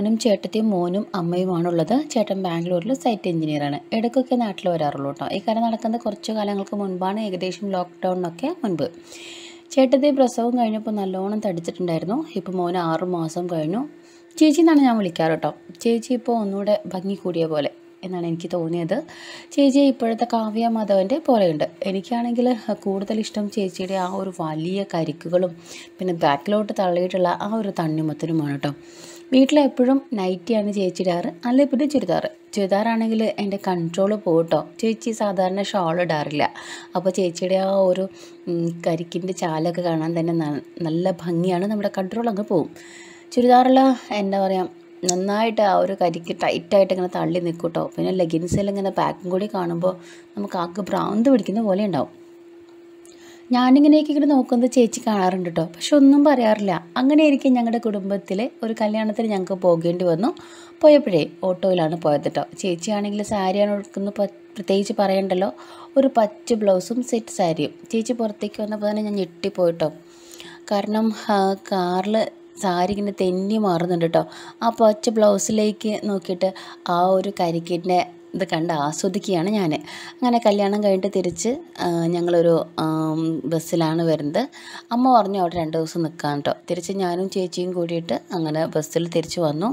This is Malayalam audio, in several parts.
ഞാനും ചേട്ടത്തിയും മോനും അമ്മയുമാണുള്ളത് ചേട്ടൻ ബാംഗ്ലൂരിൽ സൈറ്റ് എഞ്ചിനീയറാണ് ഇടയ്ക്കൊക്കെ നാട്ടിൽ വരാറുള്ളൂ കേട്ടോ കാര്യം നടക്കുന്നത് കുറച്ച് കാലങ്ങൾക്ക് മുൻപാണ് ഏകദേശം ലോക്ക്ഡൗണിനൊക്കെ മുൻപ് ചേട്ടത്തി പ്രസവം കഴിഞ്ഞപ്പോൾ നല്ലോണം തടിച്ചിട്ടുണ്ടായിരുന്നു ഇപ്പോൾ മോന് ആറു മാസം കഴിഞ്ഞു ചേച്ചി എന്നാണ് ഞാൻ വിളിക്കാറ് കേട്ടോ ചേച്ചി ഇപ്പോൾ ഒന്നുകൂടെ ഭംഗി കൂടിയ പോലെ എന്നാണ് എനിക്ക് തോന്നിയത് ചേച്ചി ഇപ്പോഴത്തെ കാവ്യ മാധവൻ്റെ പോലെയുണ്ട് എനിക്കാണെങ്കിൽ കൂടുതൽ ഇഷ്ടം ചേച്ചിയുടെ ആ ഒരു വലിയ കരിക്കുകളും പിന്നെ ബാക്കിലോട്ട് തള്ളിയിട്ടുള്ള ആ ഒരു തണ്ണിമത്തനുമാണ് കേട്ടോ വീട്ടിലെപ്പോഴും നൈറ്റിയാണ് ചേച്ചിടാറ് അല്ല പിന്നെ ചുരിദാറ് ചുരിദാറാണെങ്കിൽ എൻ്റെ കൺട്രോൾ പോട്ടോ ചേച്ചി സാധാരണ ഷോൾ ഇടാറില്ല അപ്പോൾ ചേച്ചിയുടെ ആ ഒരു കരിക്കിൻ്റെ ചാലൊക്കെ കാണാൻ തന്നെ നല്ല ഭംഗിയാണ് നമ്മുടെ കൺട്രോൾ അങ്ങ് പോവും ചുരിദാറിൽ എന്താ പറയുക നന്നായിട്ട് ആ ഒരു കരിക്ക് ടൈറ്റായിട്ട് ഇങ്ങനെ തള്ളി നിൽക്കും കേട്ടോ പിന്നെ ലെഗിൻസിൽ ഇങ്ങനെ പാക്കും കൂടി കാണുമ്പോൾ നമുക്ക് ആക്ക് ഭ്രാന്ത് പിടിക്കുന്ന പോലെ ഉണ്ടാവും ഞാനിങ്ങനെയൊക്കെ ഇങ്ങനെ നോക്കുന്നത് ചേച്ചി കാണാറുണ്ട് കേട്ടോ പക്ഷെ ഒന്നും പറയാറില്ല അങ്ങനെ ഇരിക്കും ഞങ്ങളുടെ കുടുംബത്തിൽ ഒരു കല്യാണത്തിന് ഞങ്ങൾക്ക് പോകേണ്ടി വന്നു പോയപ്പോഴേ ഓട്ടോയിലാണ് പോയത് കേട്ടോ ചേച്ചിയാണെങ്കിൽ സാരിയാണ് ഉടുക്കുന്നത് പ്രത്യേകിച്ച് പറയണ്ടല്ലോ ഒരു പച്ച ബ്ലൗസും സെറ്റ് സാരിയും ചേച്ചി പുറത്തേക്ക് വന്നപ്പോൾ തന്നെ ഞാൻ ഞെട്ടിപ്പോയിട്ടോ കാരണം കാറിൽ സാരി ഇങ്ങനെ തെന്നി മാറുന്നുണ്ട് കേട്ടോ ആ പച്ച ബ്ലൗസിലേക്ക് നോക്കിയിട്ട് ആ ഒരു കരിക്കിൻ്റെ ഇത് കണ്ട് ആസ്വദിക്കുകയാണ് ഞാൻ അങ്ങനെ കല്യാണം കഴിഞ്ഞിട്ട് തിരിച്ച് ഞങ്ങളൊരു ബസ്സിലാണ് വരുന്നത് അമ്മ പറഞ്ഞു അവിടെ രണ്ട് ദിവസം നിൽക്കാൻ കേട്ടോ തിരിച്ച് ഞാനും ചേച്ചിയും കൂടിയിട്ട് അങ്ങനെ ബസ്സിൽ തിരിച്ചു വന്നു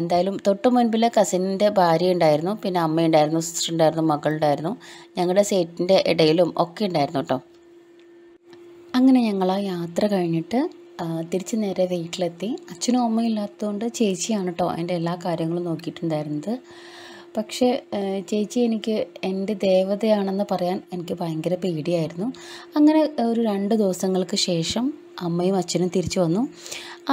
എന്തായാലും തൊട്ട് മുൻപിൽ കസിൻ്റെ ഭാര്യ ഉണ്ടായിരുന്നു പിന്നെ അമ്മയുണ്ടായിരുന്നു ഉണ്ടായിരുന്നു സിസ്റ്റർ ഉണ്ടായിരുന്നു മകളുണ്ടായിരുന്നു ഞങ്ങളുടെ സീറ്റിൻ്റെ ഇടയിലും ഒക്കെ ഉണ്ടായിരുന്നു കേട്ടോ അങ്ങനെ ഞങ്ങൾ ആ യാത്ര കഴിഞ്ഞിട്ട് തിരിച്ച് നേരെ വീട്ടിലെത്തി അച്ഛനും അമ്മയും ഇല്ലാത്തതുകൊണ്ട് ചേച്ചിയാണ് കേട്ടോ എൻ്റെ എല്ലാ കാര്യങ്ങളും നോക്കിയിട്ടുണ്ടായിരുന്നത് പക്ഷേ ചേച്ചി എനിക്ക് എൻ്റെ ദേവതയാണെന്ന് പറയാൻ എനിക്ക് ഭയങ്കര പേടിയായിരുന്നു അങ്ങനെ ഒരു രണ്ട് ദിവസങ്ങൾക്ക് ശേഷം അമ്മയും അച്ഛനും തിരിച്ചു വന്നു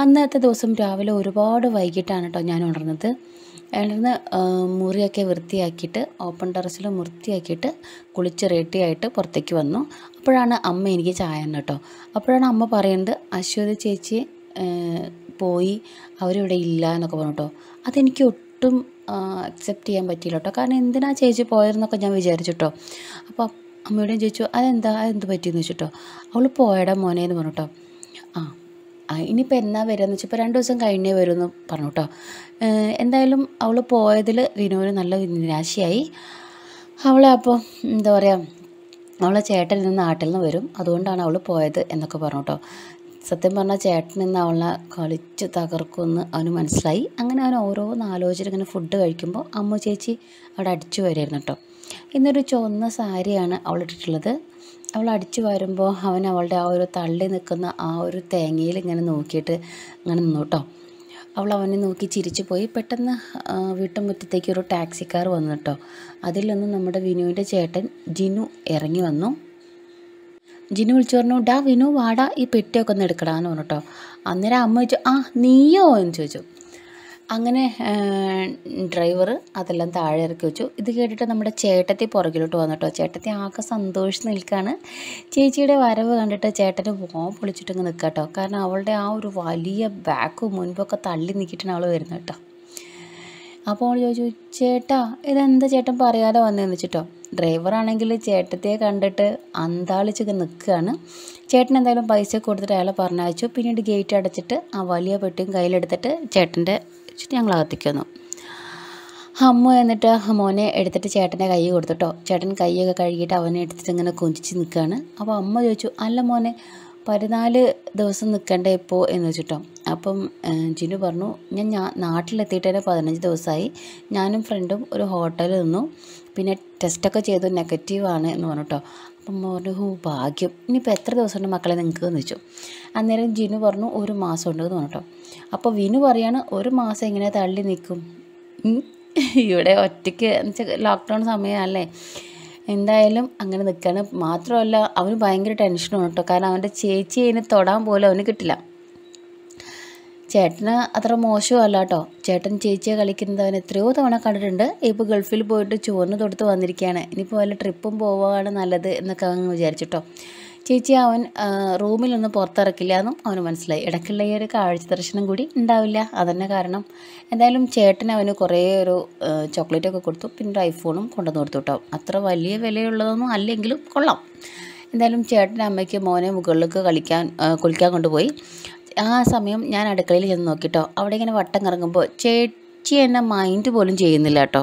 അന്നത്തെ ദിവസം രാവിലെ ഒരുപാട് വൈകിട്ടാണ് കേട്ടോ ഞാൻ ഉണർന്നത് ഉണർന്ന് മുറിയൊക്കെ വൃത്തിയാക്കിയിട്ട് ഓപ്പൺ ടെറസിൽ വൃത്തിയാക്കിയിട്ട് കുളിച്ച് റെഡിയായിട്ട് പുറത്തേക്ക് വന്നു അപ്പോഴാണ് അമ്മ എനിക്ക് ചായ കേട്ടോ അപ്പോഴാണ് അമ്മ പറയുന്നത് അശ്വതി ചേച്ചി പോയി അവരിവിടെ ഇല്ല എന്നൊക്കെ പറഞ്ഞു കേട്ടോ അതെനിക്ക് ഒട്ടും ഒട്ടും അക്സെപ്റ്റ് ചെയ്യാൻ പറ്റിയില്ല കേട്ടോ കാരണം എന്തിനാ ചേച്ചി പോയതെന്നൊക്കെ ഞാൻ വിചാരിച്ചിട്ടോ അപ്പോൾ അമ്മയോടും ചോദിച്ചു അതെന്താ അതെന്ത് പറ്റിയെന്ന് വെച്ചിട്ടോ അവൾ പോയടാ മോനെ എന്ന് പറഞ്ഞു ആ ഇനിയിപ്പോൾ എന്നാ വരികയെന്ന് വെച്ചാൽ രണ്ട് ദിവസം കഴിഞ്ഞേ എന്ന് പറഞ്ഞു കേട്ടോ എന്തായാലും അവൾ പോയതിൽ വിനുവിന് നല്ല നിരാശയായി അവളെ അപ്പോൾ എന്താ പറയുക അവളെ ചേട്ടൻ ഇന്ന് നാട്ടിൽ നിന്ന് വരും അതുകൊണ്ടാണ് അവൾ പോയത് എന്നൊക്കെ പറഞ്ഞു കേട്ടോ സത്യം പറഞ്ഞാൽ ചേട്ടൻ ഇന്ന് അവളെ കളിച്ച് തകർക്കുമെന്ന് അവന് മനസ്സിലായി അങ്ങനെ അവൻ ഓരോന്ന് ആലോചന ഇങ്ങനെ ഫുഡ് കഴിക്കുമ്പോൾ അമ്മ ചേച്ചി അവിടെ അടിച്ചു വരുമായിരുന്നു കേട്ടോ ഇന്നൊരു ചുവന്ന സാരിയാണ് അവൾ ഇട്ടിട്ടുള്ളത് അവൾ അടിച്ചു വരുമ്പോൾ അവൻ അവളുടെ ആ ഒരു തള്ളി നിൽക്കുന്ന ആ ഒരു തേങ്ങയിൽ ഇങ്ങനെ നോക്കിയിട്ട് ഇങ്ങനെ നിന്നു കേട്ടോ അവൾ അവനെ നോക്കി ചിരിച്ചു പോയി പെട്ടെന്ന് വീട്ടുമുറ്റത്തേക്ക് ഒരു ടാക്സിക്കാർ വന്നു കേട്ടോ അതിൽ നിന്ന് നമ്മുടെ വിനുവിൻ്റെ ചേട്ടൻ ജിനു ഇറങ്ങി വന്നു ജിനു വിളിച്ചു പറഞ്ഞു ഡാ വിനു വാടാ ഈ പെട്ടിയൊക്കെ ഒന്ന് എടുക്കടാന്ന് പറഞ്ഞു അന്നേരം അമ്മ ചോദിച്ചു ആ നീയോ എന്ന് ചോദിച്ചു അങ്ങനെ ഡ്രൈവർ അതെല്ലാം താഴെ ഇറക്കി വെച്ചു ഇത് കേട്ടിട്ട് നമ്മുടെ ചേട്ടത്തി പുറകിലോട്ട് വന്നിട്ടോ ചേട്ടത്തി ആകെ സന്തോഷിച്ച് നിൽക്കുകയാണ് ചേച്ചിയുടെ വരവ് കണ്ടിട്ട് ചേട്ടന് പോ പൊളിച്ചിട്ടങ്ങ് നിൽക്കാം കേട്ടോ കാരണം അവളുടെ ആ ഒരു വലിയ ബാക്ക് മുൻപൊക്കെ തള്ളി നിൽക്കിയിട്ടാണ് അവൾ വരുന്നത് കേട്ടോ അപ്പോൾ അവൾ ചോദിച്ചു ചേട്ടാ ഇതെന്താ ചേട്ടൻ പറയാതെ വന്നതെന്ന് വെച്ചിട്ടോ ഡ്രൈവറാണെങ്കിൽ ചേട്ടത്തെ കണ്ടിട്ട് അന്താളിച്ചൊക്കെ നിൽക്കുകയാണ് ചേട്ടൻ എന്തായാലും പൈസ കൊടുത്തിട്ട് അയാളെ പറഞ്ഞയച്ചു പിന്നീട് ഗേറ്റ് അടച്ചിട്ട് ആ വലിയ പെട്ടിയും കയ്യിലെടുത്തിട്ട് ചേട്ടൻ്റെ ഞങ്ങൾ അകത്തേക്ക് വന്നു അമ്മ എന്നിട്ട് മോനെ എടുത്തിട്ട് ചേട്ടൻ്റെ കൈ കൊടുത്തിട്ടോ ചേട്ടൻ കൈയൊക്കെ കഴുകിയിട്ട് അവനെ എടുത്തിട്ട് ഇങ്ങനെ കൊഞ്ചിച്ച് നിൽക്കുകയാണ് അപ്പോൾ അമ്മ ചോദിച്ചു അല്ല മോനെ പതിനാല് ദിവസം നിൽക്കണ്ടേ ഇപ്പോൾ എന്ന് വെച്ചിട്ടോ അപ്പം ജിനു പറഞ്ഞു ഞാൻ ഞാൻ നാട്ടിലെത്തിയിട്ട് തന്നെ പതിനഞ്ച് ദിവസമായി ഞാനും ഫ്രണ്ടും ഒരു ഹോട്ടലിൽ നിന്നു പിന്നെ ടെസ്റ്റൊക്കെ ചെയ്തു നെഗറ്റീവാണ് എന്ന് പറഞ്ഞു അപ്പം പറഞ്ഞു ഹോ ഭാഗ്യം ഇനിയിപ്പോൾ എത്ര ദിവസമുണ്ട് മക്കളെ നിങ്ങൾക്ക് എന്ന് വെച്ചു അന്നേരം ജിനു പറഞ്ഞു ഒരു മാസം ഉണ്ട് എന്ന് പറഞ്ഞു അപ്പോൾ വിനു പറയാണ് ഒരു മാസം ഇങ്ങനെ തള്ളി നിൽക്കും ഇവിടെ ഒറ്റയ്ക്ക് എന്ന് വെച്ചാൽ ലോക്ക്ഡൗൺ സമയമല്ലേ എന്തായാലും അങ്ങനെ നിൽക്കുകയാണ് മാത്രമല്ല അവന് ഭയങ്കര ടെൻഷനാണ് കേട്ടോ കാരണം അവൻ്റെ ചേച്ചി അതിനെ തൊടാൻ പോലും അവന് കിട്ടില്ല ചേട്ടന് അത്ര മോശമല്ല കേട്ടോ ചേട്ടൻ ചേച്ചിയെ കളിക്കുന്നത് അവൻ എത്രയോ തവണ കണ്ടിട്ടുണ്ട് ഇപ്പോൾ ഗൾഫിൽ പോയിട്ട് ചുവന്ന് തൊടുത്ത് വന്നിരിക്കുകയാണ് ഇനിയിപ്പോൾ വല്ല ട്രിപ്പും പോവുകയാണ് നല്ലത് എന്നൊക്കെ അങ്ങ് വിചാരിച്ചിട്ടോ ചേച്ചി അവൻ റൂമിലൊന്ന് പുറത്തിറക്കില്ല എന്നും അവന് മനസ്സിലായി ഇടയ്ക്കുള്ള ഈ ഒരു കാഴ്ച ദർശനം കൂടി ഉണ്ടാവില്ല അതന്നെ കാരണം എന്തായാലും ചേട്ടൻ അവന് കുറേ ഒരു ചോക്ലേറ്റൊക്കെ കൊടുത്തു പിന്നെ ഒരു ഐഫോണും കൊണ്ടുവന്ന് കൊടുത്തു കേട്ടോ അത്ര വലിയ വിലയുള്ളതൊന്നും അല്ലെങ്കിലും കൊള്ളാം എന്തായാലും ചേട്ടൻ്റെ അമ്മയ്ക്ക് മോനെ മുകളിലേക്ക് കളിക്കാൻ കുളിക്കാൻ കൊണ്ടുപോയി ആ സമയം ഞാൻ അടുക്കളയിൽ ചെന്ന് നോക്കിട്ടോ അവിടെ ഇങ്ങനെ വട്ടം കറങ്ങുമ്പോൾ ചേച്ചി എന്നെ മൈൻഡ് പോലും ചെയ്യുന്നില്ല കേട്ടോ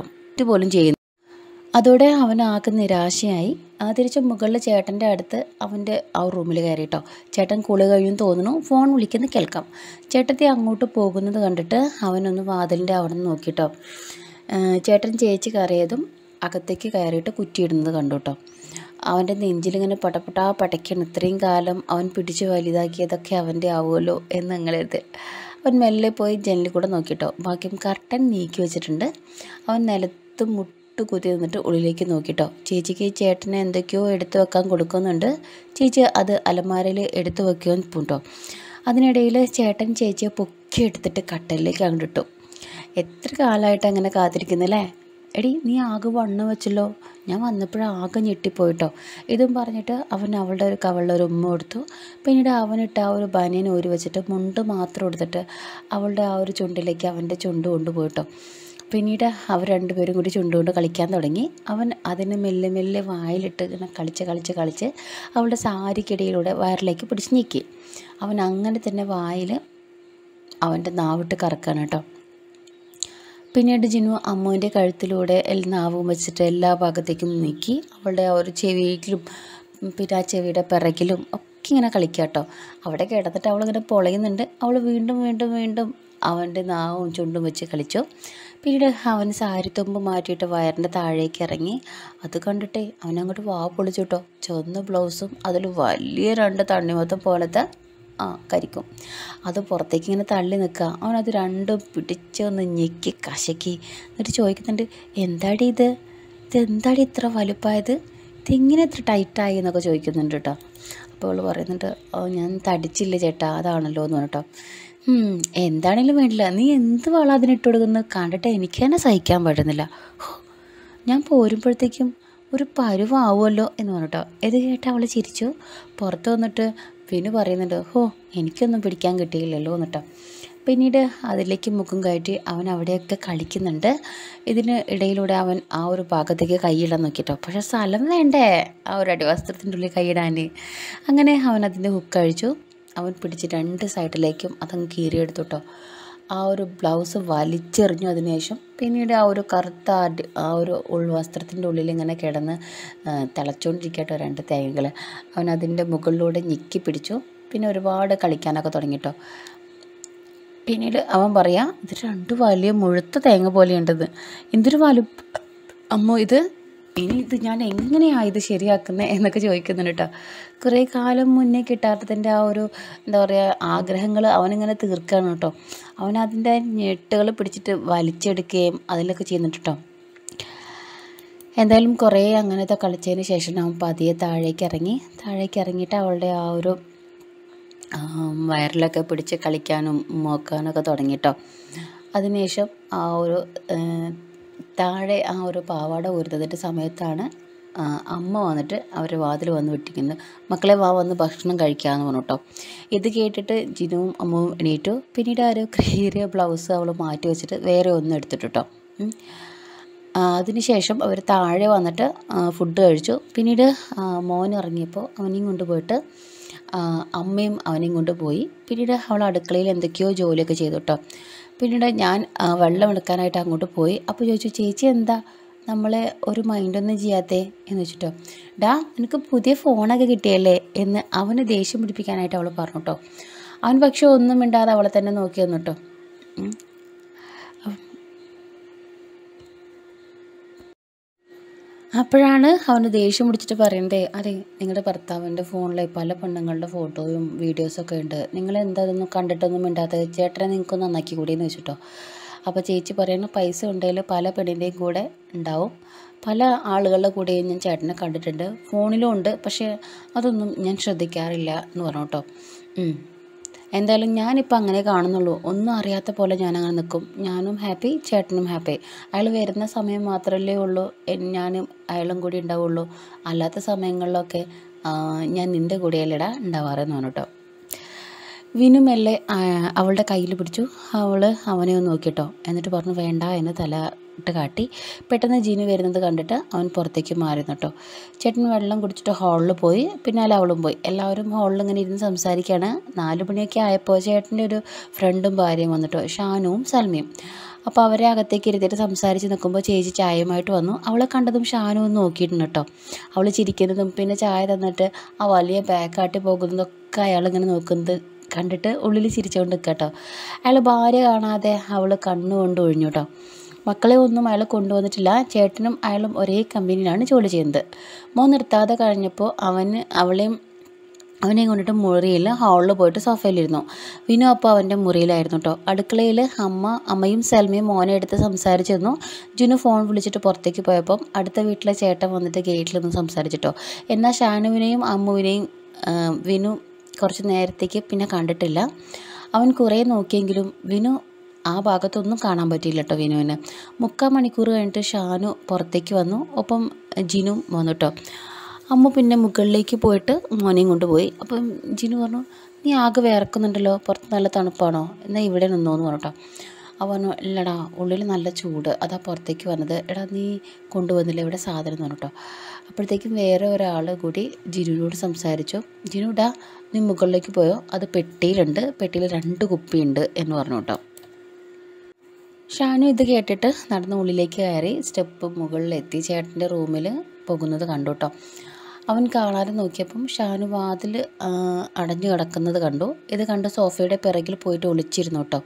പോലും ചെയ്യുന്നു അതോടെ അവൻ ആകെ നിരാശയായി തിരിച്ച് മുകളിൽ ചേട്ടൻ്റെ അടുത്ത് അവൻ്റെ ആ റൂമിൽ കയറി കേട്ടോ ചേട്ടൻ കുളി കഴിയും തോന്നുന്നു ഫോൺ വിളിക്കുന്ന കേൾക്കാം ചേട്ടത്തി അങ്ങോട്ട് പോകുന്നത് കണ്ടിട്ട് അവനൊന്ന് വാതിലിൻ്റെ അവിടെ നിന്ന് നോക്കിയിട്ടോ ചേട്ടൻ ചേച്ചി കയറിയതും അകത്തേക്ക് കയറിയിട്ട് കുറ്റിയിടുന്നത് കണ്ടു കേട്ടോ അവൻ്റെ നെഞ്ചിലിങ്ങനെ പടപടാ പടയ്ക്കണം ഇത്രയും കാലം അവൻ പിടിച്ച് വലുതാക്കിയതൊക്കെ അവൻ്റെ ആവുമല്ലോ എന്ന് ഞങ്ങളെഴുതി അവൻ മെല്ലെ പോയി ജനലിൽ കൂടെ നോക്കിയിട്ടോ ബാക്കി കർട്ടൻ നീക്കി വെച്ചിട്ടുണ്ട് അവൻ നിലത്ത് മുട്ട് തൊട്ട് കുത്തി നിന്നിട്ട് ഉള്ളിലേക്ക് നോക്കിട്ടോ ചേച്ചിക്ക് ചേട്ടന് എന്തൊക്കെയോ എടുത്തു വെക്കാൻ കൊടുക്കുന്നുണ്ട് ചേച്ചി അത് അലമാരയിൽ എടുത്തു വെക്കുകയും പൂട്ടോ അതിനിടയിൽ ചേട്ടൻ ചേച്ചിയെ പൊക്കി എടുത്തിട്ട് കട്ടലിലേക്ക് അങ്ങോട്ട് ഇട്ടു എത്ര കാലമായിട്ട് അങ്ങനെ കാത്തിരിക്കുന്നല്ലേ എടി നീ ആകെ വണ്ണ വെച്ചല്ലോ ഞാൻ വന്നപ്പോഴും ആകെ ഞെട്ടിപ്പോയിട്ടോ ഇതും പറഞ്ഞിട്ട് അവൻ അവളുടെ ഒരു കവളിൽ ഒരു ഉമ്മ കൊടുത്തു പിന്നീട് അവനിട്ട് ആ ഒരു ബനിയൻ ഊരി വെച്ചിട്ട് മുണ്ട് മാത്രം എടുത്തിട്ട് അവളുടെ ആ ഒരു ചുണ്ടിലേക്ക് അവൻ്റെ ചുണ്ട് കൊണ്ടുപോയിട്ടോ പിന്നീട് അവർ രണ്ടുപേരും കൂടി ചുണ്ടുകൊണ്ട് കളിക്കാൻ തുടങ്ങി അവൻ അതിനെ മെല്ലെ മെല്ലെ വായിലിട്ട് ഇങ്ങനെ കളിച്ച് കളിച്ച് കളിച്ച് അവളുടെ സാരിക്കിടയിലൂടെ വയറിലേക്ക് പിടിച്ച് നീക്കി അവൻ അങ്ങനെ തന്നെ വായിൽ അവൻ്റെ നാവിട്ട് കറക്കാണ് കേട്ടോ പിന്നീട് ജിനു അമ്മുവിൻ്റെ കഴുത്തിലൂടെ നാവും വെച്ചിട്ട് എല്ലാ ഭാഗത്തേക്കും നീക്കി അവളുടെ ഒരു ചെവിയിലും പിന്നെ ആ ചെവിയുടെ പിറകിലും ഒക്കെ ഇങ്ങനെ കളിക്കാം കേട്ടോ അവിടെ കിടന്നിട്ട് അവളിങ്ങനെ പൊളയുന്നുണ്ട് അവൾ വീണ്ടും വീണ്ടും വീണ്ടും അവൻ്റെ നാവും ചുണ്ടും വെച്ച് കളിച്ചു പിന്നീട് അവൻ തുമ്പ് മാറ്റിയിട്ട് വയറിൻ്റെ താഴേക്ക് ഇറങ്ങി അത് കണ്ടിട്ട് അവൻ അങ്ങോട്ട് വാ പൊളിച്ചു കേട്ടോ ചുവന്ന ബ്ലൗസും അതിൽ വലിയ രണ്ട് തണ്ണിമത്തം പോലത്തെ ആ കരിക്കും അത് പുറത്തേക്ക് ഇങ്ങനെ തള്ളി നിൽക്കുക അവനത് രണ്ടും പിടിച്ചൊന്ന് ഞെക്കി കശക്കി എന്നിട്ട് ചോദിക്കുന്നുണ്ട് എന്താടി ഇത് ഇതെന്താടി ഇത്ര വലുപ്പമായത് ഇതെങ്ങനെ ഇത്ര ടൈറ്റായി എന്നൊക്കെ ചോദിക്കുന്നുണ്ട് കേട്ടോ അപ്പോൾ അവൾ പറയുന്നുണ്ട് ഞാൻ തടിച്ചില്ല ചേട്ടാ അതാണല്ലോ എന്ന് പറഞ്ഞിട്ടോ എന്താണെങ്കിലും വേണ്ടില്ല നീ എന്ത് വളം അതിനിട്ട് കൊടുക്കുന്ന കണ്ടിട്ട് എനിക്ക് തന്നെ സഹിക്കാൻ പറ്റുന്നില്ല ഞാൻ പോരുമ്പോഴത്തേക്കും ഒരു പരുവാവുമല്ലോ എന്ന് പറഞ്ഞിട്ടോ ഇത് കേട്ട് അവൾ ചിരിച്ചു പുറത്ത് വന്നിട്ട് പിന്നെ പറയുന്നുണ്ട് ഹോ എനിക്കൊന്നും പിടിക്കാൻ കിട്ടിയില്ലല്ലോ എന്നിട്ടോ പിന്നീട് അതിലേക്ക് മുഖം കയറ്റി അവൻ അവിടെയൊക്കെ കളിക്കുന്നുണ്ട് ഇതിന് ഇടയിലൂടെ അവൻ ആ ഒരു ഭാഗത്തേക്ക് കൈയിടാൻ നോക്കിയിട്ടോ പക്ഷേ സ്ഥലം വേണ്ടേ ആ ഒരു അടിവസ്ത്രത്തിൻ്റെ ഉള്ളിൽ കൈയിടാൻ അങ്ങനെ അവൻ അതിൻ്റെ ഹുക്ക് കഴിച്ചു അവൻ പിടിച്ച് രണ്ട് സൈഡിലേക്കും അതങ്ങ് കീറിയെടുത്തുട്ടോ ആ ഒരു ബ്ലൗസ് വലിച്ചെറിഞ്ഞു അതിനുശേഷം പിന്നീട് ആ ഒരു കറുത്ത ആ ഒരു ഉൾവസ്ത്രത്തിൻ്റെ ഉള്ളിൽ ഇങ്ങനെ കിടന്ന് തിളച്ചുകൊണ്ടിരിക്കട്ടോ രണ്ട് തേങ്ങകൾ അവൻ അതിൻ്റെ മുകളിലൂടെ ഞെക്കി പിടിച്ചു പിന്നെ ഒരുപാട് കളിക്കാനൊക്കെ തുടങ്ങിട്ടോ പിന്നീട് അവൻ പറയാ ഇത് രണ്ട് വലിയ മുഴുത്ത തേങ്ങ പോലെയുണ്ടത് എന്തൊരു വലുപ്പം അമ്മോ ഇത് ഇനി ഇത് ഞാൻ എങ്ങനെയാണ് ഇത് ശരിയാക്കുന്നത് എന്നൊക്കെ ചോദിക്കുന്നുണ്ട് കേട്ടോ കുറേ കാലം മുന്നേ കിട്ടാത്തതിൻ്റെ ആ ഒരു എന്താ പറയുക ആഗ്രഹങ്ങൾ അവനിങ്ങനെ തീർക്കുകയാണ് കേട്ടോ അവൻ അതിൻ്റെ ഞെട്ടുകൾ പിടിച്ചിട്ട് വലിച്ചെടുക്കുകയും അതിലൊക്കെ ചെയ്യുന്നുണ്ട് കേട്ടോ എന്തായാലും കുറേ അങ്ങനത്തെ കളിച്ചതിന് ശേഷം അവൻ പതിയെ താഴേക്ക് ഇറങ്ങി താഴേക്ക് ഇറങ്ങിയിട്ട് അവളുടെ ആ ഒരു വയറിലൊക്കെ പിടിച്ച് കളിക്കാനും മോക്കാനൊക്കെ തുടങ്ങിട്ടോ അതിനുശേഷം ആ ഒരു താഴെ ആ ഒരു പാവാട ഊരുന്നതിൻ്റെ സമയത്താണ് അമ്മ വന്നിട്ട് അവർ വാതിൽ വന്ന് വിട്ടിരിക്കുന്നത് മക്കളെ വാ വന്ന് ഭക്ഷണം കഴിക്കാമെന്ന് പറഞ്ഞു ഇത് കേട്ടിട്ട് ജിനുവും അമ്മവും എണീറ്റു പിന്നീട് ആ ഒരു കീറിയ ബ്ലൗസ് അവൾ മാറ്റി വെച്ചിട്ട് വേറെ ഒന്നും എടുത്തിട്ടു കേട്ടോ അതിനുശേഷം അവർ താഴെ വന്നിട്ട് ഫുഡ് കഴിച്ചു പിന്നീട് മോൻ ഇറങ്ങിയപ്പോൾ അവനെയും കൊണ്ടുപോയിട്ട് അമ്മയും അവനെയും കൊണ്ടുപോയി പിന്നീട് അവൾ അടുക്കളയിൽ എന്തൊക്കെയോ ജോലിയൊക്കെ ചെയ്തു കേട്ടോ പിന്നീട് ഞാൻ വെള്ളം എടുക്കാനായിട്ട് അങ്ങോട്ട് പോയി അപ്പോൾ ചോദിച്ചു ചേച്ചി എന്താ നമ്മൾ ഒരു മൈൻഡൊന്നും ചെയ്യാത്തേ എന്ന് വെച്ചിട്ടോ ഡാ നിനക്ക് പുതിയ ഫോണൊക്കെ കിട്ടിയല്ലേ എന്ന് അവന് ദേഷ്യം പിടിപ്പിക്കാനായിട്ട് അവൾ പറഞ്ഞു കേട്ടോ അവൻ പക്ഷേ ഒന്നും മിണ്ടാതെ അവളെ തന്നെ നോക്കി വന്നു കേട്ടോ അപ്പോഴാണ് അവന് ദേഷ്യം പിടിച്ചിട്ട് പറയണ്ടേ അതെ നിങ്ങളുടെ ഭർത്താവിൻ്റെ ഫോണിലെ പല പെണ്ണുങ്ങളുടെ ഫോട്ടോയും വീഡിയോസൊക്കെ ഉണ്ട് നിങ്ങൾ എന്താ ഇതൊന്നും കണ്ടിട്ടൊന്നും മിണ്ടാത്തത് ചേട്ടനെ നിങ്ങൾക്ക് നന്നാക്കി കൂടിയെന്ന് വെച്ചിട്ടോ അപ്പോൾ ചേച്ചി പറയുന്നു പൈസ ഉണ്ടെങ്കിൽ പല പെണ്ണിൻ്റെയും കൂടെ ഉണ്ടാവും പല ആളുകളുടെ കൂടെയും ഞാൻ ചേട്ടനെ കണ്ടിട്ടുണ്ട് ഫോണിലും ഉണ്ട് പക്ഷേ അതൊന്നും ഞാൻ ശ്രദ്ധിക്കാറില്ല എന്ന് പറഞ്ഞു കേട്ടോ എന്തായാലും ഞാനിപ്പോൾ അങ്ങനെ കാണുന്നുള്ളൂ ഒന്നും അറിയാത്ത പോലെ ഞാനങ്ങനെ നിൽക്കും ഞാനും ഹാപ്പി ചേട്ടനും ഹാപ്പി അയാൾ വരുന്ന സമയം മാത്രമല്ലേ ഉള്ളൂ ഞാനും അയാളും കൂടി ഉണ്ടാവുള്ളൂ അല്ലാത്ത സമയങ്ങളിലൊക്കെ ഞാൻ നിൻ്റെ കൂടെയല്ലടാ ഉണ്ടാവാറെന്ന് പറഞ്ഞു കേട്ടോ വിനു മെല്ലെ അവളുടെ കയ്യിൽ പിടിച്ചു അവൾ അവനെ ഒന്ന് നോക്കിട്ടോ എന്നിട്ട് പറഞ്ഞു വേണ്ട എന്ന് തല ഇട്ട് കാട്ടി പെട്ടെന്ന് ജീനു വരുന്നത് കണ്ടിട്ട് അവൻ പുറത്തേക്ക് മാറുന്നു കേട്ടോ ചേട്ടൻ വെള്ളം കുടിച്ചിട്ട് ഹാളിൽ പോയി പിന്നാലെ അവളും പോയി എല്ലാവരും ഹാളിൽ ഇങ്ങനെ ഇരുന്ന് സംസാരിക്കുകയാണ് നാല് മണിയൊക്കെ ആയപ്പോൾ ചേട്ടൻ്റെ ഒരു ഫ്രണ്ടും ഭാര്യയും വന്നിട്ടോ ഷാനുവും സൽമിയും അപ്പോൾ അവരെ അകത്തേക്ക് ഇരുത്തിയിട്ട് സംസാരിച്ച് നിൽക്കുമ്പോൾ ചേച്ചി ചായയുമായിട്ട് വന്നു അവളെ കണ്ടതും ഷാനു ഒന്ന് നോക്കിയിട്ടുണ്ട് കേട്ടോ അവൾ ചിരിക്കുന്നതും പിന്നെ ചായ തന്നിട്ട് ആ വലിയ ബാക്കാട്ടി പോകുന്നതൊക്കെ ഇങ്ങനെ നോക്കുന്നത് കണ്ടിട്ട് ഉള്ളിൽ ചിരിച്ചുകൊണ്ട് നിൽക്കാം കേട്ടോ അയാൾ ഭാര്യ കാണാതെ അവൾ കണ്ണുകൊണ്ട് ഒഴിഞ്ഞു കേട്ടോ മക്കളെ ഒന്നും അയാൾ കൊണ്ടുവന്നിട്ടില്ല ചേട്ടനും അയാളും ഒരേ കമ്പനിയിലാണ് ജോലി ചെയ്യുന്നത് മോൻ നിർത്താതെ കഴിഞ്ഞപ്പോൾ അവന് അവളെയും അവനെ കൊണ്ടിട്ട് മുറിയിൽ ഹാളിൽ പോയിട്ട് സോഫയിലിരുന്നു വിനു അപ്പോൾ അവൻ്റെ മുറിയിലായിരുന്നു കേട്ടോ അടുക്കളയിൽ അമ്മ അമ്മയും സൽമയും മോനെ എടുത്ത് സംസാരിച്ചിരുന്നു ജുനു ഫോൺ വിളിച്ചിട്ട് പുറത്തേക്ക് പോയപ്പം അടുത്ത വീട്ടിലെ ചേട്ടൻ വന്നിട്ട് ഗേറ്റിൽ നിന്ന് സംസാരിച്ചിട്ടോ എന്നാൽ ഷാനുവിനെയും അമ്മുവിനെയും വിനു കുറച്ച് നേരത്തേക്ക് പിന്നെ കണ്ടിട്ടില്ല അവൻ കുറേ നോക്കിയെങ്കിലും വിനു ആ ഭാഗത്തൊന്നും കാണാൻ പറ്റിയില്ല കേട്ടോ വിനുവിന് മുക്കാൽ മണിക്കൂർ കഴിഞ്ഞിട്ട് ഷാനു പുറത്തേക്ക് വന്നു ഒപ്പം ജിനു വന്നു കേട്ടോ അമ്മ പിന്നെ മുകളിലേക്ക് പോയിട്ട് മോനെയും കൊണ്ടുപോയി അപ്പം ജിനു പറഞ്ഞു നീ ആകെ വിറക്കുന്നുണ്ടല്ലോ പുറത്ത് നല്ല തണുപ്പാണോ എന്നാൽ ഇവിടെ നിന്നോ എന്ന് പറഞ്ഞു കേട്ടോ പറഞ്ഞു ഇല്ലടാ ഉള്ളിൽ നല്ല ചൂട് അതാ പുറത്തേക്ക് വന്നത് എടാ നീ കൊണ്ടുവന്നില്ല ഇവിടെ സാധനം എന്ന് പറഞ്ഞു കേട്ടോ അപ്പോഴത്തേക്കും വേറെ ഒരാൾ കൂടി ജിനുവിനോട് സംസാരിച്ചു ജിനുടാ നീ മുകളിലേക്ക് പോയോ അത് പെട്ടിയിലുണ്ട് പെട്ടിയിൽ രണ്ട് കുപ്പിയുണ്ട് എന്ന് പറഞ്ഞു കേട്ടോ ഷാനു ഇത് കേട്ടിട്ട് നടന്ന് ഉള്ളിലേക്ക് കയറി സ്റ്റെപ്പ് മുകളിലെത്തി ചേട്ടൻ്റെ റൂമിൽ പോകുന്നത് കണ്ടു കേട്ടോ അവൻ കാണാതെ നോക്കിയപ്പം ഷാനു വാതിൽ അടഞ്ഞു കിടക്കുന്നത് കണ്ടു ഇത് കണ്ട് സോഫയുടെ പിറകിൽ പോയിട്ട് ഒളിച്ചിരുന്നു കേട്ടോ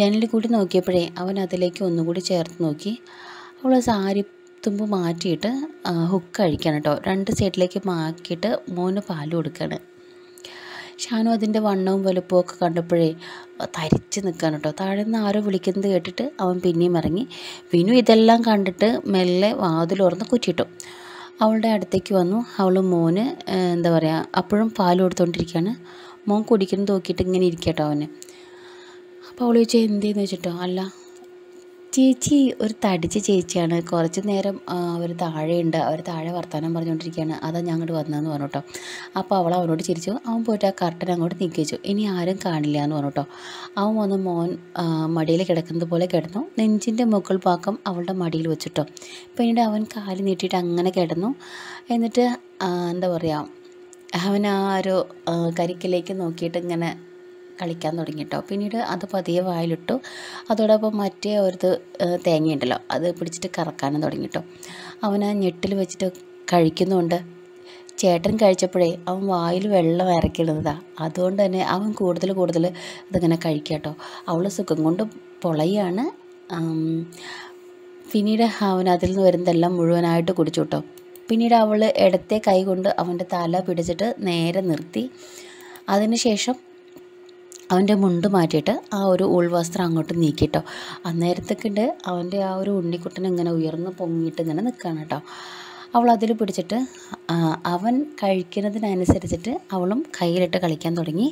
ജനലിൽ കൂടി നോക്കിയപ്പോഴേ അവൻ അതിലേക്ക് ഒന്നുകൂടി ചേർത്ത് നോക്കി അവൾ സാരി തുമ്പ് മാറ്റിയിട്ട് ഹുക്ക് അഴിക്കണം കേട്ടോ രണ്ട് സൈഡിലേക്ക് മാക്കിയിട്ട് മോന് പാല് കൊടുക്കുകയാണ് ഷാനു അതിൻ്റെ വണ്ണവും ഒക്കെ കണ്ടപ്പോഴേ തരിച്ച് നിൽക്കാൻ കേട്ടോ താഴെ നിന്ന് ആരോ വിളിക്കുന്നത് കേട്ടിട്ട് അവൻ പിന്നെയും ഇറങ്ങി വിനു ഇതെല്ലാം കണ്ടിട്ട് മെല്ലെ വാതിലുറന്ന് കുറ്റിട്ടു അവളുടെ അടുത്തേക്ക് വന്നു അവൾ മോന് എന്താ പറയുക അപ്പോഴും പാൽ കൊടുത്തുകൊണ്ടിരിക്കുകയാണ് മോൻ കുടിക്കുന്നത് നോക്കിയിട്ട് ഇങ്ങനെ ഇരിക്കട്ടോ അവന് അപ്പോൾ അവൾ ചോദിച്ചാൽ ചെയ്യുന്നു വെച്ചിട്ടോ അല്ല ചേച്ചി ഒരു തടിച്ച ചേച്ചിയാണ് കുറച്ച് നേരം അവർ താഴെയുണ്ട് അവർ താഴെ വർത്തമാനം പറഞ്ഞുകൊണ്ടിരിക്കുകയാണ് അതാ ഞാൻ അങ്ങോട്ട് വന്നതെന്ന് പറഞ്ഞു കേട്ടോ അപ്പോൾ അവൾ അവനോട് ചിരിച്ചു അവൻ പോയിട്ട് ആ കർട്ടൻ അങ്ങോട്ട് നീക്കി വെച്ചു ഇനി ആരും കാണില്ല എന്ന് പറഞ്ഞു കേട്ടോ അവൻ വന്ന് മോൻ മടിയിൽ കിടക്കുന്നത് പോലെ കിടന്നു നെഞ്ചിൻ്റെ മുകൾ ഭാഗം അവളുടെ മടിയിൽ വെച്ചിട്ടോ പിന്നീട് അവൻ കാല് നീട്ടിയിട്ട് അങ്ങനെ കിടന്നു എന്നിട്ട് എന്താ പറയുക അവൻ ആ ഒരു കരിക്കിലേക്ക് നോക്കിയിട്ട് ഇങ്ങനെ കളിക്കാൻ തുടങ്ങി കേട്ടോ പിന്നീട് അത് പതിയെ വായിലിട്ടു അതോടൊപ്പം മറ്റേ ഒരിത് തേങ്ങയുണ്ടല്ലോ അത് പിടിച്ചിട്ട് കറക്കാനും തുടങ്ങി കേട്ടോ അവൻ ആ ഞെട്ടിൽ വെച്ചിട്ട് കഴിക്കുന്നുണ്ട് ചേട്ടൻ കഴിച്ചപ്പോഴേ അവൻ വായിൽ വെള്ളം ഇറക്കിടുന്നതാണ് അതുകൊണ്ട് തന്നെ അവൻ കൂടുതൽ കൂടുതൽ ഇതിങ്ങനെ കഴിക്കുക കേട്ടോ അവൾ സുഖം കൊണ്ട് പൊളയാണ് പിന്നീട് അവൻ അതിൽ നിന്ന് വരുന്നതെല്ലാം മുഴുവനായിട്ട് കുടിച്ചു കേട്ടോ പിന്നീട് അവൾ ഇടത്തെ കൈ കൊണ്ട് അവൻ്റെ തല പിടിച്ചിട്ട് നേരെ നിർത്തി അതിനുശേഷം അവൻ്റെ മുണ്ട് മാറ്റിയിട്ട് ആ ഒരു ഉൾവസ്ത്രം അങ്ങോട്ട് നീക്കിട്ടോ അന്നേരത്തേക്കിട്ട് അവൻ്റെ ആ ഒരു ഉണ്ണിക്കുട്ടൻ ഇങ്ങനെ ഉയർന്ന് പൊങ്ങിയിട്ട് ഇങ്ങനെ നിൽക്കുകയാണ് കേട്ടോ അവൾ അതിൽ പിടിച്ചിട്ട് അവൻ കഴിക്കുന്നതിനനുസരിച്ചിട്ട് അവളും കയ്യിലിട്ട് കളിക്കാൻ തുടങ്ങി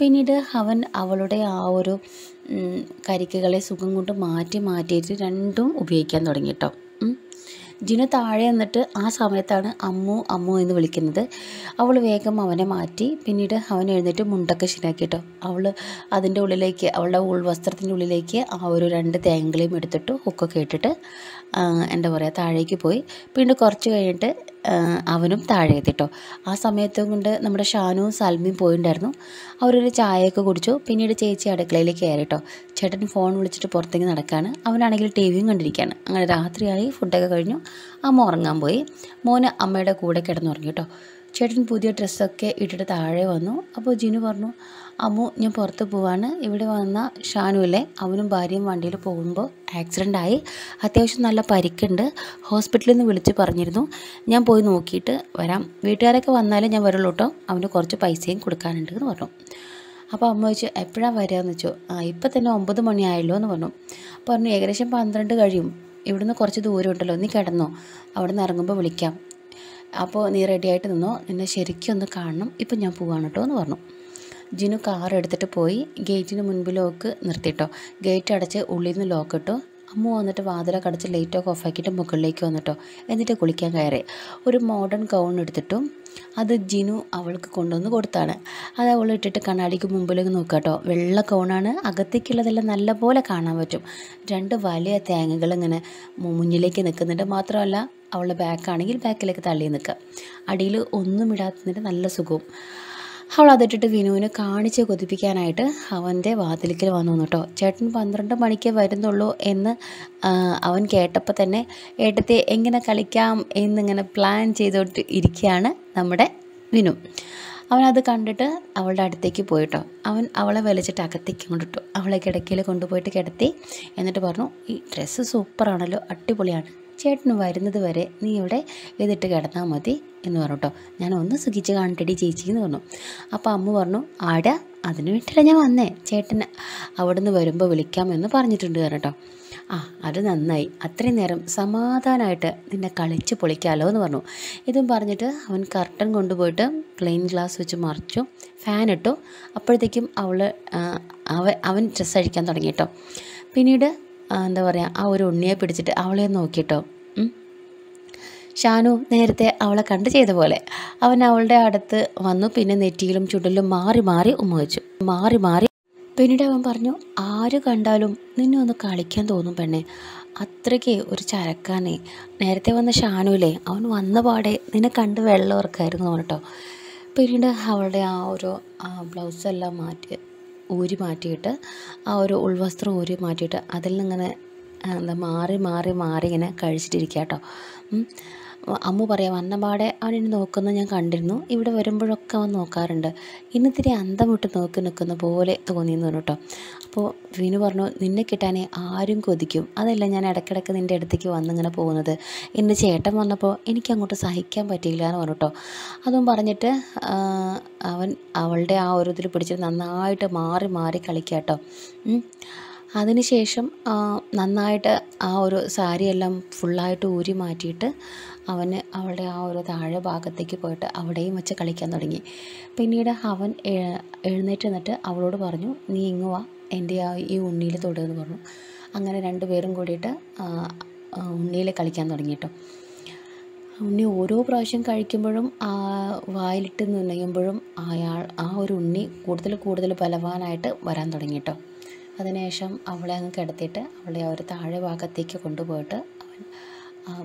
പിന്നീട് അവൻ അവളുടെ ആ ഒരു കരിക്കുകളെ സുഖം കൊണ്ട് മാറ്റി മാറ്റിയിട്ട് രണ്ടും ഉപയോഗിക്കാൻ തുടങ്ങി കേട്ടോ ജിനു താഴെ നിന്നിട്ട് ആ സമയത്താണ് അമ്മു അമ്മു എന്ന് വിളിക്കുന്നത് അവൾ വേഗം അവനെ മാറ്റി പിന്നീട് അവൻ എഴുന്നേറ്റ് മുണ്ടൊക്കെ ശരിയാക്കി കേട്ടോ അവൾ അതിൻ്റെ ഉള്ളിലേക്ക് അവളുടെ ഉൾവസ്ത്രത്തിൻ്റെ ഉള്ളിലേക്ക് ആ ഒരു രണ്ട് തേങ്കളെയും എടുത്തിട്ട് ഹുക്കൊക്കെ ഇട്ടിട്ട് എന്താ പറയുക താഴേക്ക് പോയി പിന്നീട് കുറച്ച് കഴിഞ്ഞിട്ട് അവനും താഴെ എത്തിട്ടോ ആ സമയത്തും കൊണ്ട് നമ്മുടെ ഷാനുവും സൽമിയും പോയിണ്ടായിരുന്നു അവരൊരു ചായയൊക്കെ കുടിച്ചു പിന്നീട് ചേച്ചി അടുക്കളയിലേക്ക് കയറിട്ടോ ചേട്ടൻ ഫോൺ വിളിച്ചിട്ട് പുറത്തേക്ക് നടക്കുകയാണ് അവനാണെങ്കിൽ ടി വിയും കണ്ടിരിക്കുകയാണ് അങ്ങനെ രാത്രിയായി ഫുഡൊക്കെ കഴിഞ്ഞു അമ്മ ഉറങ്ങാൻ പോയി മോന് അമ്മയുടെ കൂടെ കിടന്നുറങ്ങി കേട്ടോ ചേട്ടൻ പുതിയ ഡ്രസ്സൊക്കെ ഇട്ടിട്ട് താഴെ വന്നു അപ്പോൾ ജിനു പറഞ്ഞു അമ്മു ഞാൻ പുറത്ത് പോവാണ് ഇവിടെ വന്ന ഷാനുവിലെ അവനും ഭാര്യയും വണ്ടിയിൽ പോകുമ്പോൾ ആക്സിഡൻ്റ് ആയി അത്യാവശ്യം നല്ല പരിക്കുണ്ട് ഹോസ്പിറ്റലിൽ നിന്ന് വിളിച്ച് പറഞ്ഞിരുന്നു ഞാൻ പോയി നോക്കിയിട്ട് വരാം വീട്ടുകാരൊക്കെ വന്നാലേ ഞാൻ വരുള്ളൂ കേട്ടോ അവന് കുറച്ച് പൈസയും കൊടുക്കാനുണ്ട് എന്ന് പറഞ്ഞു അപ്പോൾ അമ്മ ചോദിച്ചു എപ്പോഴാണ് വരികയെന്ന് വെച്ചു ആ ഇപ്പം തന്നെ ഒമ്പത് മണിയായല്ലോ എന്ന് പറഞ്ഞു പറഞ്ഞു ഏകദേശം പന്ത്രണ്ട് കഴിയും ഇവിടുന്ന് കുറച്ച് ദൂരം ഉണ്ടല്ലോ നീ കിടന്നോ അവിടെ നിന്ന് ഇറങ്ങുമ്പോൾ വിളിക്കാം അപ്പോൾ നീ റെഡിയായിട്ട് നിന്നോ നിന്നെ ശരിക്കും ഒന്ന് കാണണം ഇപ്പം ഞാൻ പോവാണ് കേട്ടോ എന്ന് പറഞ്ഞു ജിനു കാർ എടുത്തിട്ട് പോയി ഗേറ്റിന് മുൻപിൽ ലോക്ക് നിർത്തിട്ടോ ഗേറ്റ് അടച്ച് ഉള്ളിൽ നിന്ന് ലോക്ക് ഇട്ടു അമ്മ വന്നിട്ട് വാതിലൊക്കെ അടച്ച് ലൈറ്റൊക്കെ ഓഫാക്കിയിട്ട് മുകളിലേക്ക് വന്നിട്ടോ എന്നിട്ട് കുളിക്കാൻ കയറി ഒരു മോഡേൺ ഗൗൺ എടുത്തിട്ടും അത് ജിനു അവൾക്ക് കൊണ്ടുവന്ന് കൊടുത്താണ് അത് അവൾ ഇട്ടിട്ട് കണ്ണാടിക്ക് മുമ്പിലേക്ക് നോക്കുക കേട്ടോ വെള്ള കോണാണ് അകത്തേക്കുള്ളതെല്ലാം നല്ലപോലെ കാണാൻ പറ്റും രണ്ട് വലിയ തേങ്ങകൾ ഇങ്ങനെ മുന്നിലേക്ക് നിൽക്കുന്നുണ്ട് മാത്രമല്ല അവളുടെ ബാക്കാണെങ്കിൽ ബാക്കിലേക്ക് തള്ളി നിൽക്കുക അടിയിൽ ഒന്നും ഇടാത്തതിൻ്റെ നല്ല സുഖവും അവൾ അതിട്ടിട്ട് വിനുവിനെ കാണിച്ച് കൊതിപ്പിക്കാനായിട്ട് അവൻ്റെ വാതിലിക്കൽ വന്നു കേട്ടോ ചേട്ടൻ പന്ത്രണ്ട് മണിക്ക് വരുന്നുള്ളൂ എന്ന് അവൻ കേട്ടപ്പോൾ തന്നെ ഏട്ടത്തെ എങ്ങനെ കളിക്കാം എന്നിങ്ങനെ പ്ലാൻ ചെയ്തോട്ട് ഇരിക്കുകയാണ് നമ്മുടെ വിനു അവൻ അത് കണ്ടിട്ട് അവളുടെ അടുത്തേക്ക് പോയിട്ടോ അവൻ അവളെ വലിച്ചിട്ട് അകത്തേക്ക് കൊണ്ടിട്ടു അവളെ കിടക്കയിൽ കൊണ്ടുപോയിട്ട് കിടത്തി എന്നിട്ട് പറഞ്ഞു ഈ ഡ്രസ്സ് സൂപ്പറാണല്ലോ അടിപൊളിയാണ് ചേട്ടന് വരുന്നത് വരെ നീ ഇവിടെ ഇതിട്ട് കിടന്നാൽ മതി എന്ന് പറഞ്ഞു ഞാൻ ഒന്ന് സുഖിച്ച് കാണിട്ടടി ചേച്ചി എന്ന് പറഞ്ഞു അപ്പോൾ അമ്മ പറഞ്ഞു ആടാ അതിന് വേണ്ടിയിട്ടാണ് ഞാൻ വന്നേ ചേട്ടൻ അവിടെ നിന്ന് വരുമ്പോൾ വിളിക്കാമെന്ന് പറഞ്ഞിട്ടുണ്ട് കേട്ടോ ആ അത് നന്നായി അത്രയും നേരം സമാധാനമായിട്ട് നിന്നെ കളിച്ച് പൊളിക്കാമല്ലോ എന്ന് പറഞ്ഞു ഇതും പറഞ്ഞിട്ട് അവൻ കർട്ടൻ കൊണ്ടുപോയിട്ട് പ്ലെയിൻ ഗ്ലാസ് വെച്ച് മറിച്ചു ഫാൻ ഇട്ടു അപ്പോഴത്തേക്കും അവൾ അവ അവൻ ഡ്രസ്സ് അഴിക്കാൻ തുടങ്ങി കേട്ടോ പിന്നീട് എന്താ പറയുക ആ ഒരു ഉണ്ണിയെ പിടിച്ചിട്ട് അവളെ നോക്കിയിട്ടോ ഷാനു നേരത്തെ അവളെ കണ്ട് ചെയ്ത പോലെ അവൻ അവളുടെ അടുത്ത് വന്നു പിന്നെ നെറ്റിയിലും ചുടലും മാറി മാറി ഉമ്മ വെച്ചു മാറി മാറി പിന്നീട് അവൻ പറഞ്ഞു ആര് കണ്ടാലും നിന്നെ ഒന്ന് കളിക്കാൻ തോന്നും പെണ്ണെ അത്രയ്ക്ക് ഒരു ചരക്കാനെ നേരത്തെ വന്ന ഷാനുവിലെ അവൻ വന്ന പാടെ നിന്നെ കണ്ട് വെള്ളവർക്കായിരുന്നു അവൻ കേട്ടോ പിന്നീട് അവളുടെ ആ ഒരു ബ്ലൗസെല്ലാം മാറ്റി ഊരി മാറ്റിയിട്ട് ആ ഒരു ഉൾവസ്ത്രം ഊരി മാറ്റിയിട്ട് അതിൽ നിന്നിങ്ങനെ എന്താ മാറി മാറി മാറി ഇങ്ങനെ കഴിച്ചിട്ടിരിക്കുക കേട്ടോ അമ്മു പറയാം വന്നപാടെ അവനെ നോക്കുന്നത് ഞാൻ കണ്ടിരുന്നു ഇവിടെ വരുമ്പോഴൊക്കെ അവൻ നോക്കാറുണ്ട് ഇന്നിത്തിരി അന്തം വിട്ട് നോക്കി നിൽക്കുന്ന പോലെ തോന്നിയെന്ന് പറഞ്ഞു കേട്ടോ അപ്പോൾ വിനു പറഞ്ഞു നിന്നെ കിട്ടാനേ ആരും കൊതിക്കും അതല്ല ഞാൻ ഇടയ്ക്കിടയ്ക്ക് നിൻ്റെ അടുത്തേക്ക് വന്നിങ്ങനെ പോകുന്നത് എൻ്റെ ചേട്ടൻ വന്നപ്പോൾ എനിക്ക് അങ്ങോട്ട് സഹിക്കാൻ പറ്റിയില്ല എന്ന് പറഞ്ഞു കേട്ടോ അതും പറഞ്ഞിട്ട് അവൻ അവളുടെ ആ ഒരു ഇതിൽ പിടിച്ചിട്ട് നന്നായിട്ട് മാറി മാറി കളിക്കാട്ടോ അതിനുശേഷം നന്നായിട്ട് ആ ഒരു സാരിയെല്ലാം ഫുള്ളായിട്ട് ഊരി മാറ്റിയിട്ട് അവന് അവളുടെ ആ ഒരു താഴെ ഭാഗത്തേക്ക് പോയിട്ട് അവിടെയും വെച്ച് കളിക്കാൻ തുടങ്ങി പിന്നീട് അവൻ എഴുന്നേറ്റ് നിന്നിട്ട് അവളോട് പറഞ്ഞു നീ ഇങ്ങ് വാ എൻ്റെ ആ ഈ ഉണ്ണിയിൽ തൊടുകയെന്ന് പറഞ്ഞു അങ്ങനെ രണ്ടുപേരും കൂടിയിട്ട് ഉണ്ണിയിൽ കളിക്കാൻ തുടങ്ങി കേട്ടോ ഉണ്ണി ഓരോ പ്രാവശ്യം കഴിക്കുമ്പോഴും വായിലിട്ട് നുണയുമ്പോഴും അയാൾ ആ ഒരു ഉണ്ണി കൂടുതൽ കൂടുതൽ ബലവാനായിട്ട് വരാൻ തുടങ്ങി കേട്ടോ അതിനുശേഷം അവളെ അങ്ങ് കിടത്തിയിട്ട് അവളെ ആ ഒരു താഴെ ഭാഗത്തേക്ക് കൊണ്ടുപോയിട്ട് അവൻ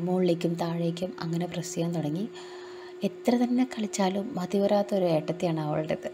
മുകളിലേക്കും താഴേക്കും അങ്ങനെ പ്രസ് ചെയ്യാൻ തുടങ്ങി എത്ര തന്നെ കളിച്ചാലും ഒരു ഏട്ടത്തിയാണ് അവളുടേത്